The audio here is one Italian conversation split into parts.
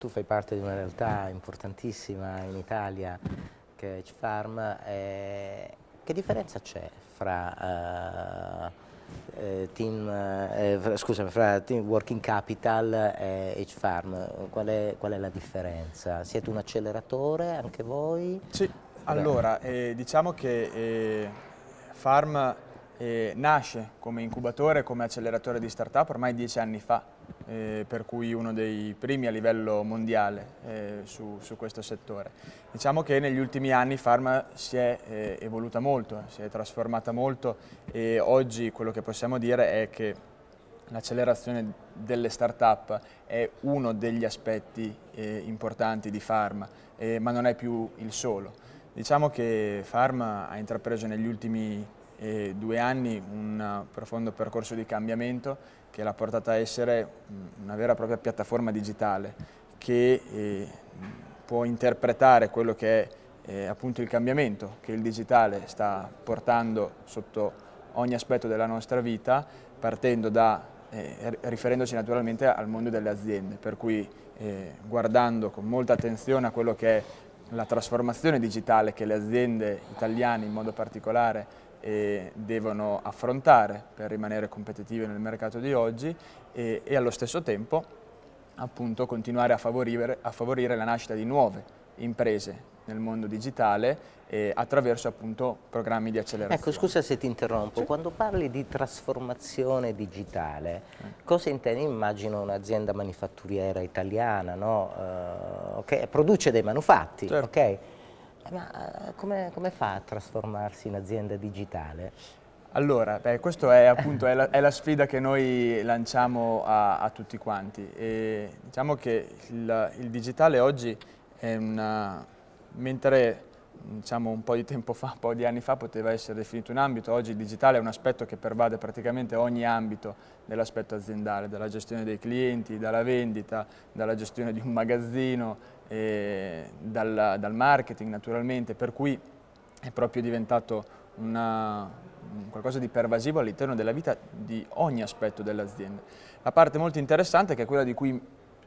Tu fai parte di una realtà importantissima in Italia che è Hedge Farm. Eh, che differenza c'è fra, eh, eh, team, eh, fra, scusami, fra team Working Capital e Hedge Farm? Qual è, qual è la differenza? Siete un acceleratore anche voi? Sì, allora eh, diciamo che Farm nasce come incubatore, come acceleratore di startup ormai dieci anni fa eh, per cui uno dei primi a livello mondiale eh, su, su, questo settore. Diciamo che negli ultimi anni Pharma si è eh, evoluta molto, eh, si è trasformata molto e oggi quello che possiamo dire è che l'accelerazione delle start-up è uno degli aspetti eh, importanti di Pharma, eh, ma non è più il solo. Diciamo che Pharma ha intrapreso negli ultimi e due anni un profondo percorso di cambiamento che l'ha portata a essere una vera e propria piattaforma digitale che eh, può interpretare quello che è eh, appunto il cambiamento che il digitale sta portando sotto ogni aspetto della nostra vita partendo da eh, riferendoci naturalmente al mondo delle aziende, per cui eh, guardando con molta attenzione a quello che è la trasformazione digitale che le aziende italiane in modo particolare e devono affrontare per rimanere competitive nel mercato di oggi e, e allo stesso tempo appunto continuare a favorire, a favorire la nascita di nuove imprese nel mondo digitale eh, attraverso appunto programmi di accelerazione. Ecco, scusa se ti interrompo, quando parli di trasformazione digitale, cosa intendi? Immagino un'azienda manifatturiera italiana, no? eh, che produce dei manufatti, certo. ok? Ma eh, come, come fa a trasformarsi in azienda digitale? Allora, beh, questa è appunto è la, è la, sfida che noi lanciamo a, a tutti quanti. E diciamo che il, il, digitale oggi è una... mentre diciamo, un po' di tempo fa, un po' di anni fa poteva essere definito un ambito, oggi il digitale è un aspetto che pervade praticamente ogni ambito dell'aspetto aziendale, dalla gestione dei clienti, dalla vendita, dalla gestione di un magazzino, eh, dal, dal, marketing naturalmente, per cui è proprio diventato una, qualcosa di pervasivo all'interno della vita di ogni aspetto dell'azienda. La parte molto interessante che è quella di cui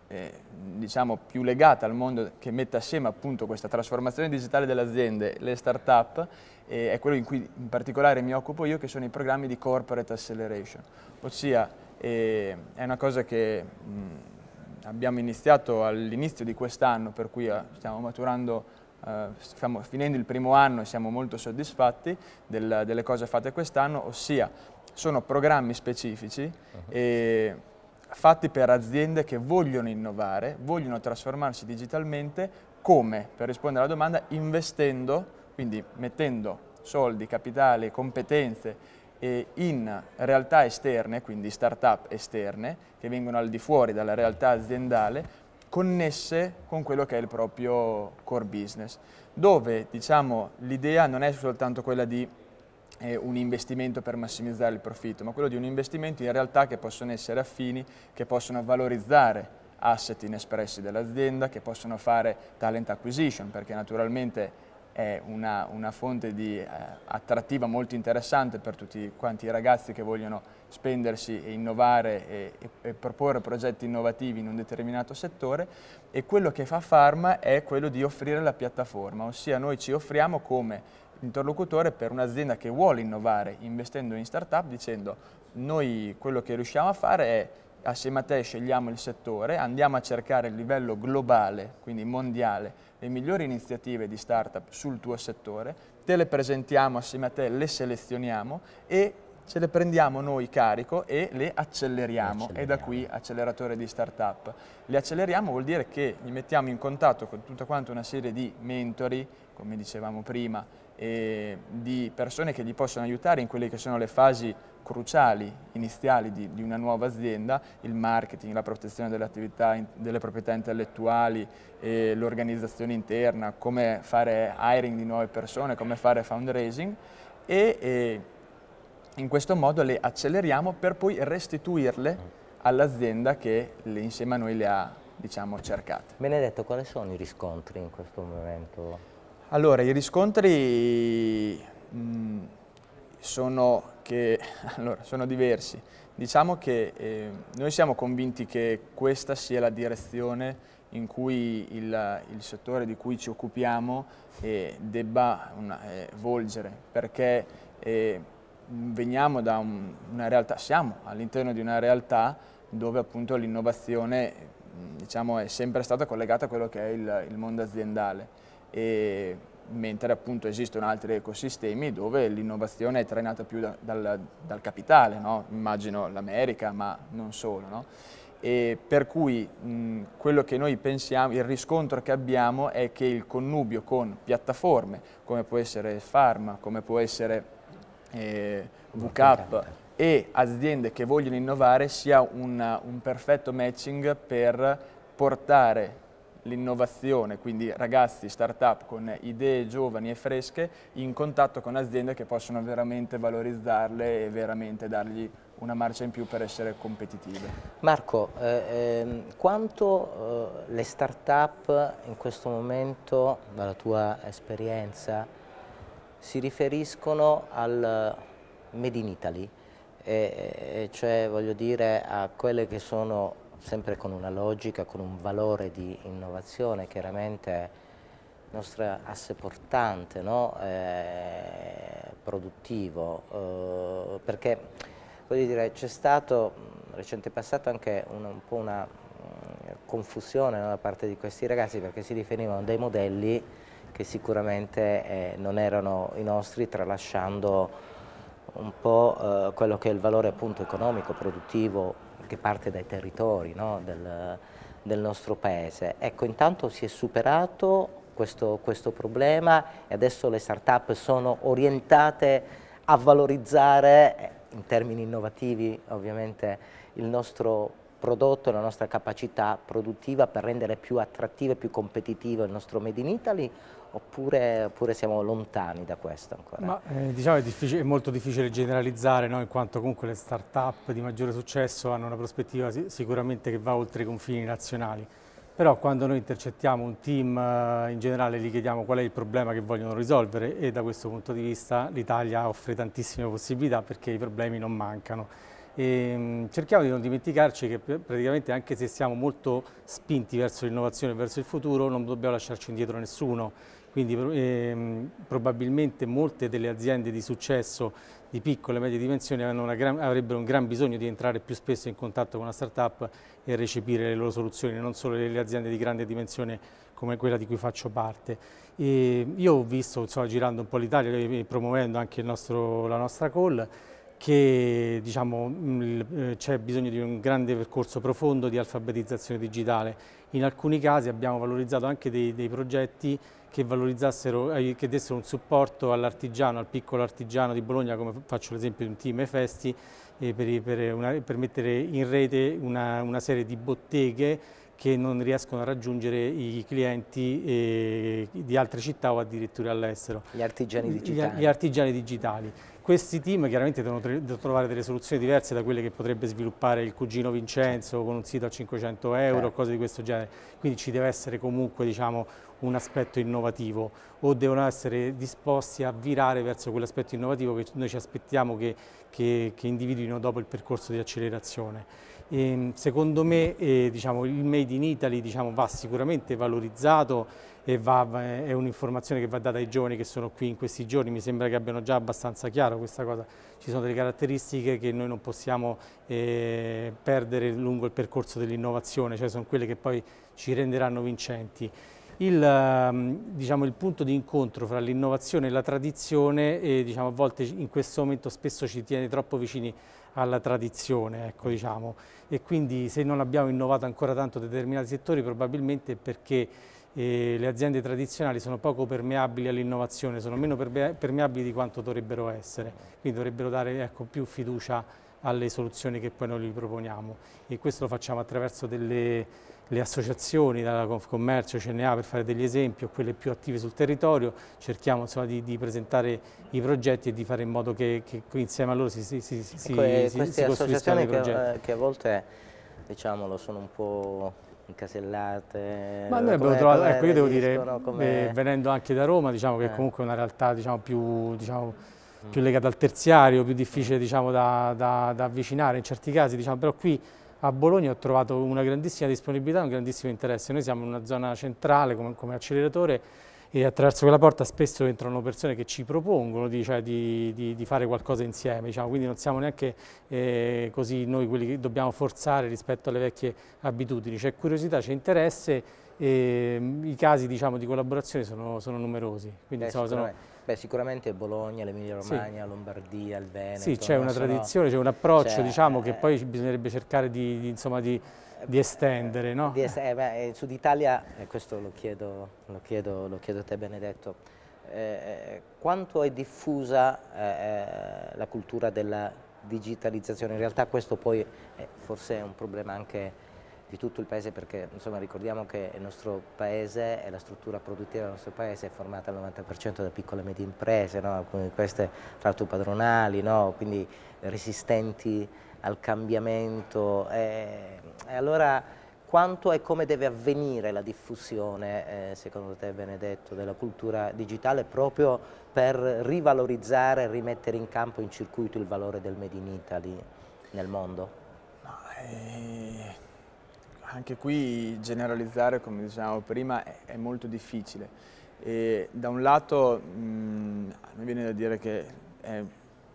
eh, diciamo più legata al mondo che mette assieme appunto questa trasformazione digitale delle aziende, le start-up, è quello in cui in particolare mi occupo io che sono i programmi di corporate acceleration, ossia eh, è una cosa che mm, abbiamo iniziato all'inizio di quest'anno, per cui eh, stiamo maturando Uh, stiamo finendo il primo anno e siamo molto soddisfatti del, delle cose fatte quest'anno, ossia sono programmi specifici uh -huh. fatti per aziende che vogliono innovare, vogliono trasformarsi digitalmente, come? Per rispondere alla domanda, investendo, quindi mettendo soldi, capitale, competenze in realtà esterne, quindi start-up esterne, che vengono al di fuori dalla realtà aziendale, connesse con quello che è il proprio core business, dove diciamo, l'idea non è soltanto quella di eh, un investimento per massimizzare il profitto, ma quello di un investimento in realtà che possono essere affini, che possono valorizzare asset inespressi dell'azienda, che possono fare talent acquisition, perché naturalmente è una, una fonte di, eh, attrattiva molto interessante per tutti quanti i ragazzi che vogliono spendersi e innovare e, e, e, proporre progetti innovativi in un determinato settore e quello che fa Pharma è quello di offrire la piattaforma, ossia noi ci offriamo come interlocutore per un'azienda che vuole innovare investendo in startup dicendo noi quello che riusciamo a fare è assieme a te scegliamo il settore, andiamo a cercare il livello globale, quindi mondiale, le migliori iniziative di startup sul tuo settore, te le presentiamo assieme a te, le selezioniamo e ce le prendiamo noi carico e le acceleriamo. acceleriamo. E da qui acceleratore di startup. Le acceleriamo vuol dire che li mettiamo in contatto con tutta quanta una serie di mentori, come dicevamo prima, eh, di persone che gli possono aiutare in quelle che sono le fasi cruciali, iniziali di, di una nuova azienda, il marketing, la protezione dell in, delle proprietà intellettuali, eh, l'organizzazione interna, come fare hiring di nuove persone, come fare fundraising e eh, in questo modo le acceleriamo per poi restituirle all'azienda che le, insieme a noi le ha diciamo, cercate. Benedetto, quali sono i riscontri in questo momento? Allora, i riscontri mm, sono, che, allora, sono, diversi. Diciamo che eh, noi siamo convinti che questa sia la direzione in cui il, il settore di cui ci occupiamo eh, debba una, eh, volgere, perché eh, veniamo da un, una realtà, siamo all'interno di una realtà dove appunto l'innovazione diciamo, è sempre stata collegata a quello che è il, il mondo aziendale e mentre appunto esistono altri ecosistemi dove l'innovazione è trainata più da, dal, dal, capitale, no? immagino l'America ma non solo. No? E per cui mh, quello che noi pensiamo, il riscontro che abbiamo è che il connubio con piattaforme come può essere Pharma, come può essere eh, VCAP e aziende che vogliono innovare sia una, un perfetto matching per portare l'innovazione, quindi ragazzi, start-up con idee giovani e fresche in contatto con aziende che possono veramente valorizzarle e veramente dargli una marcia in più per essere competitive. Marco, eh, ehm, quanto eh, le start-up in questo momento, dalla tua esperienza, si riferiscono al Made in Italy, e, e cioè voglio dire a quelle che sono sempre con una logica, con un valore di innovazione, chiaramente nostro asse portante no? eh, produttivo, eh, perché c'è stato recente passato anche un, un po' una mh, confusione no, da parte di questi ragazzi perché si riferivano a dei modelli che sicuramente eh, non erano i nostri, tralasciando un po' eh, quello che è il valore appunto economico, produttivo, che parte dai territori no, del, del, nostro paese. Ecco, intanto si è superato questo, questo problema e adesso le start-up sono orientate a valorizzare eh, in termini innovativi ovviamente il nostro prodotto, e la nostra capacità produttiva per rendere più attrattivo e più competitivo il nostro Made in Italy Oppure, oppure, siamo lontani da questo ancora? Ma, eh, diciamo è, è, molto difficile generalizzare, no? in quanto comunque le start-up di maggiore successo hanno una prospettiva sic sicuramente che va oltre i confini nazionali. Però quando noi intercettiamo un team, eh, in generale gli chiediamo qual è il problema che vogliono risolvere e da questo punto di vista l'Italia offre tantissime possibilità perché i problemi non mancano. E, ehm, cerchiamo di non dimenticarci che praticamente anche se siamo molto spinti verso l'innovazione e verso il futuro non dobbiamo lasciarci indietro nessuno quindi ehm, probabilmente molte delle aziende di successo di piccole e medie dimensioni gran, avrebbero un gran bisogno di entrare più spesso in contatto con una startup e recepire le loro soluzioni, non solo le aziende di grande dimensione come quella di cui faccio parte. E io ho visto, insomma, girando un po' l'Italia e promuovendo anche nostro, la nostra call, che diciamo, mm, eh, c'è bisogno di un grande percorso profondo di alfabetizzazione digitale. In alcuni casi abbiamo valorizzato anche dei, dei progetti che, eh, che dessero un supporto all'artigiano, al piccolo artigiano di Bologna, come faccio l'esempio di un team Festi, eh, per, per, per, mettere in rete una, una serie di botteghe che non riescono a raggiungere i clienti eh, di altre città o addirittura all'estero. Gli artigiani digitali. Gli, gli artigiani digitali. Questi team chiaramente devono trovare delle soluzioni diverse da quelle che potrebbe sviluppare il cugino Vincenzo con un sito a 500 euro, certo. cose di questo genere. Quindi ci deve essere comunque diciamo, un aspetto innovativo o devono essere disposti a virare verso quell'aspetto innovativo che noi ci aspettiamo che, che, che individuino dopo il percorso di accelerazione. E, ehm, secondo me eh, diciamo, il Made in Italy diciamo, va sicuramente valorizzato e va, è un'informazione che va data ai giovani che sono qui in questi giorni, mi sembra che abbiano già abbastanza chiaro questa cosa, ci sono delle caratteristiche che noi non possiamo eh, perdere lungo il percorso dell'innovazione, cioè sono quelle che poi ci renderanno vincenti. Il, ehm, diciamo, il, punto di incontro fra l'innovazione e la tradizione e, diciamo, a volte in questo momento spesso ci tiene troppo vicini alla tradizione ecco, diciamo. e quindi se non abbiamo innovato ancora tanto determinati settori probabilmente è perché e le aziende tradizionali sono poco permeabili all'innovazione, sono meno permeabili di quanto dovrebbero essere, quindi dovrebbero dare ecco, più fiducia alle soluzioni che poi noi gli proponiamo e questo lo facciamo attraverso delle associazioni, dalla Confcommercio, CNA per fare degli esempi o quelle più attive sul territorio, cerchiamo insomma, di, di, presentare i progetti e di fare in modo che, che insieme a loro si, si, si, ecco, si, si costruiscano dei progetti. Che, eh, che a volte diciamolo, sono un po' incasellate. Ma noi abbiamo trovato, ecco io devo dire, eh, venendo anche da Roma, diciamo che eh. comunque è una realtà diciamo, più, diciamo, mm. più, legata al terziario, più difficile diciamo, da, da, da, avvicinare in certi casi, diciamo, però qui a Bologna ho trovato una grandissima disponibilità, un grandissimo interesse. Noi siamo in una zona centrale come, come acceleratore e attraverso quella porta spesso entrano persone che ci propongono di, cioè, di, di, di fare qualcosa insieme, diciamo. quindi non siamo neanche eh, così noi quelli che dobbiamo forzare rispetto alle vecchie abitudini, c'è curiosità, c'è interesse e ehm, i casi diciamo, di collaborazione sono, sono numerosi, quindi, eh, insomma, sono, Beh, sicuramente Bologna, l'Emilia Romagna, sì. Lombardia, il Veneto. Sì, c'è una sono... tradizione, c'è un approccio cioè, diciamo, eh... che poi bisognerebbe cercare di, di, insomma, di, di estendere. No? Est eh, beh, eh, Sud Italia, e eh, questo lo chiedo, lo chiedo, lo chiedo a te Benedetto, eh, eh quanto è diffusa la cultura della digitalizzazione? In realtà questo poi è, forse è un problema anche di tutto il paese perché insomma, ricordiamo che il nostro paese e la struttura produttiva del nostro paese è formata al 90% da piccole e medie imprese, no? alcune di queste tra l'altro padronali, no? quindi resistenti al cambiamento. E, e allora quanto e come deve avvenire la diffusione, eh, secondo te Benedetto, della cultura digitale proprio per rivalorizzare e rimettere in campo in circuito il valore del Made in Italy nel mondo? Eh, anche qui generalizzare, come dicevamo prima, è, è molto difficile. E da un lato mh, mm, mi viene da dire che eh,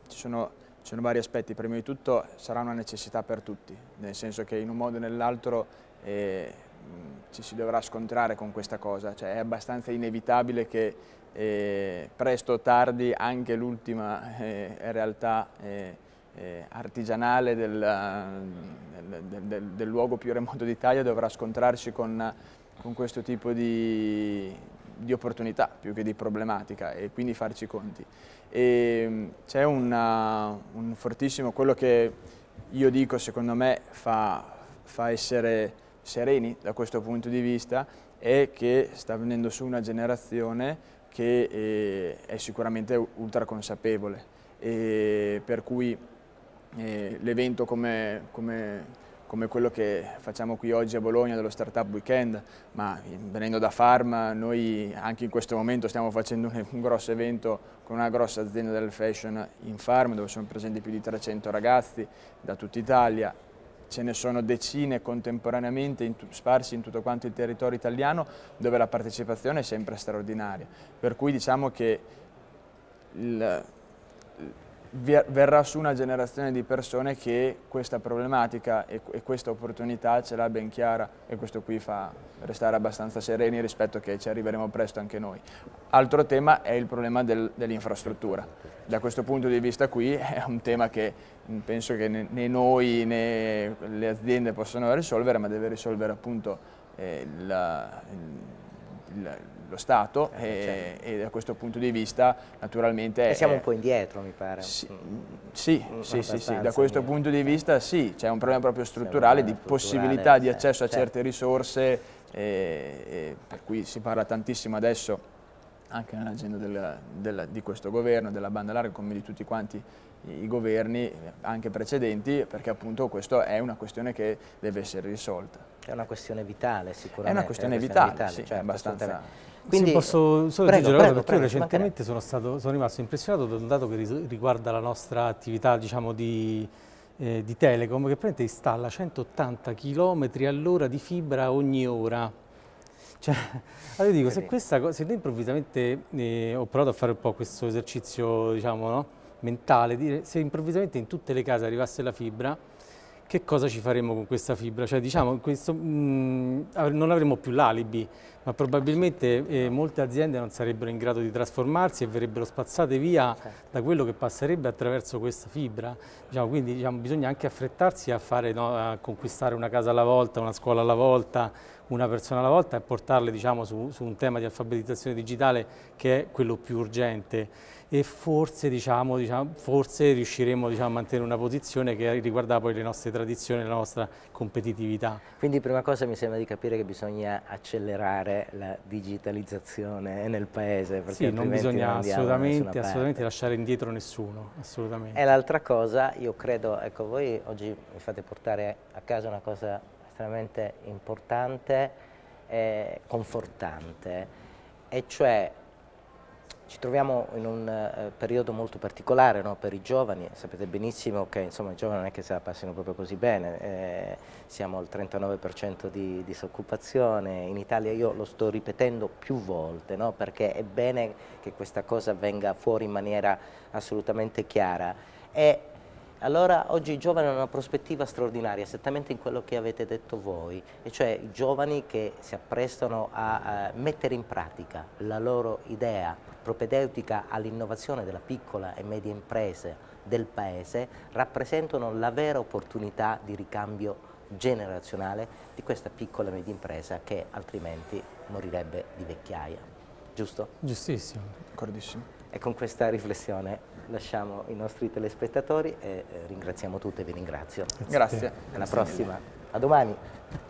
ci, sono, ci, sono, vari aspetti. Prima di tutto sarà una necessità per tutti, nel senso che in un modo o nell'altro eh, mm, ci si dovrà scontrare con questa cosa. Cioè, è abbastanza inevitabile che eh, presto o tardi anche l'ultima eh, realtà eh, eh, artigianale del, del, del, del, luogo più remoto d'Italia dovrà scontrarci con, con questo tipo di, di, opportunità più che di problematica e quindi farci i conti. Mm, c'è un fortissimo, quello che io dico secondo me fa, fa essere sereni da questo punto di vista è che sta venendo su una generazione che eh, è sicuramente ultra consapevole e per cui eh, l'evento come, come, come, quello che facciamo qui oggi a Bologna dello Startup Weekend, ma mm, venendo da Farm noi anche in questo momento stiamo facendo un, un grosso evento con una grossa azienda del fashion in Farm dove sono presenti più di 300 ragazzi da tutta Italia ce ne sono decine contemporaneamente in sparsi in tutto quanto il territorio italiano dove la partecipazione è sempre straordinaria. Per cui diciamo che il, verrà su una generazione di persone che questa problematica e, e questa opportunità ce l'ha ben chiara e questo qui fa restare abbastanza sereni rispetto che ci arriveremo presto anche noi. Altro tema è il problema del, dell'infrastruttura. Da questo punto di vista qui è un tema che mm, penso che né noi né le aziende possano risolvere, ma deve risolvere appunto eh, la, il, il lo Stato eh, e, certo. e, da questo punto di vista naturalmente... E siamo è, eh, un po' indietro mi pare. Sì, mm. sì, mm, sì, sì, sì, da questo indietro. punto di vista sì, c'è un problema proprio strutturale problema di strutturale, possibilità di accesso certo. a certe risorse, eh, per cui si parla tantissimo adesso anche nell'agenda di questo governo, della banda larga come di tutti quanti i governi eh, anche precedenti perché appunto questa è una questione che deve essere risolta. È una questione vitale sicuramente. È una questione, è eh, una questione vitale, vitale, certo, sì, cioè, abbastanza... Quindi, sì, posso solo prego, aggiungere prego, prego, recentemente sono, stato, sono, rimasto impressionato da un dato che riguarda la nostra attività diciamo, di, eh, di Telecom che praticamente installa 180 km all'ora di fibra ogni ora. Cioè, allora io dico, se, questa, se noi improvvisamente eh, ho provato a fare un po' questo esercizio, diciamo, no? mentale, se improvvisamente in tutte le case arrivasse la fibra, che cosa ci faremmo con questa fibra? Cioè, diciamo, questo, mh, mm, non avremmo più l'alibi, ma probabilmente eh, molte aziende non sarebbero in grado di trasformarsi e verrebbero spazzate via certo. da quello che passerebbe attraverso questa fibra. Diciamo, quindi diciamo, bisogna anche affrettarsi a, fare, no, a, conquistare una casa alla volta, una scuola alla volta, una persona alla volta e portarle diciamo, su, su un tema di alfabetizzazione digitale che è quello più urgente e forse, diciamo, diciamo, forse riusciremo diciamo, a mantenere una posizione che riguarda poi le nostre tradizioni e la nostra competitività. Quindi prima cosa mi sembra di capire che bisogna accelerare la digitalizzazione nel paese. Sì, non bisogna non assolutamente, assolutamente lasciare indietro nessuno. E l'altra cosa, io credo, ecco voi oggi mi fate portare a casa una cosa estremamente importante e confortante, e cioè ci troviamo in un eh, periodo molto particolare no? per i giovani, sapete benissimo che insomma, i giovani non è che se la passino proprio così bene, eh, siamo al 39% di disoccupazione, in Italia io lo sto ripetendo più volte no? perché è bene che questa cosa venga fuori in maniera assolutamente chiara. E allora oggi i giovani hanno una prospettiva straordinaria, esattamente in quello che avete detto voi, e cioè i giovani che si apprestano a, a eh, mettere in pratica la loro idea, propedeutica all'innovazione della piccola e media impresa del Paese rappresentano la vera opportunità di ricambio generazionale di questa piccola e media impresa che altrimenti morirebbe di vecchiaia. Giusto? Giustissimo. D'accordissimo. E con questa riflessione lasciamo i nostri telespettatori e eh, ringraziamo tutti e vi ringrazio. Grazie. Grazie. Alla prossima. A domani.